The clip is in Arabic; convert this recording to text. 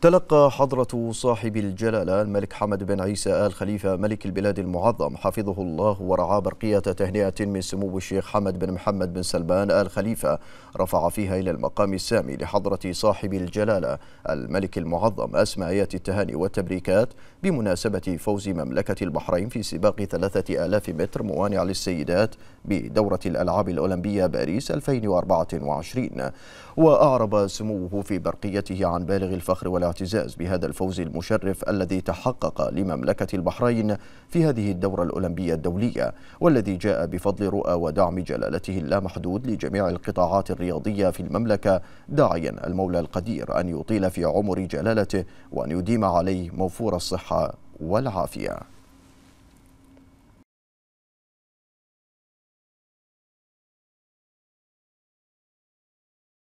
تلقى حضرة صاحب الجلالة الملك حمد بن عيسى آل خليفة ملك البلاد المعظم حفظه الله ورعاه برقية تهنئة من سمو الشيخ حمد بن محمد بن سلمان آل خليفة رفع فيها إلى المقام السامي لحضرة صاحب الجلالة الملك المعظم أسمى آيات التهاني والتبريكات بمناسبة فوز مملكة البحرين في سباق ثلاثة آلاف متر موانع للسيدات بدورة الألعاب الأولمبية باريس 2024 وأعرب سموه في برقيته عن بالغ الفخر والاعتزاز بهذا الفوز المشرف الذي تحقق لمملكة البحرين في هذه الدورة الأولمبية الدولية والذي جاء بفضل رؤى ودعم جلالته اللامحدود لجميع القطاعات الرياضية في المملكة داعيا المولى القدير أن يطيل في عمر جلالته وأن يديم عليه موفور الصحة والعافية